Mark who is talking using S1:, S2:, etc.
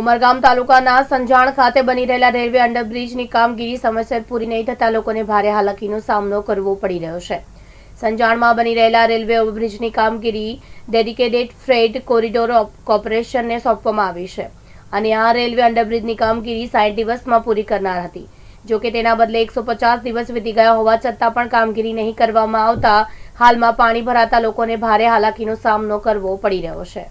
S1: ઉમરગામ તાલુકાના સંજાણ ખાતે બની રહેલા રેલવે અંડરબ્રિજની કામગીરી સમયસર પૂરી નહીં થતા લોકોને ભારે હાલાકીનો સામનો કરવો પડી રહ્યો છે સંજાણમાં બની રહેલા રેલવે ઓવરબ્રિજની કામગીરી ડેડિકેટેડ ફ્રેડ કોરિડોર કોર્પોરેશનને સોંપવામાં આવી છે અને આ રેલવે અંડરબ્રિજની કામગીરી સાઠ દિવસમાં પૂરી કરનાર હતી જોકે તેના બદલે એકસો પચાસ દિવસ વીતી ગયા હોવા છતાં પણ કામગીરી નહીં કરવામાં આવતા હાલમાં પાણી ભરાતા લોકોને ભારે હાલાકીનો સામનો કરવો પડી રહ્યો છે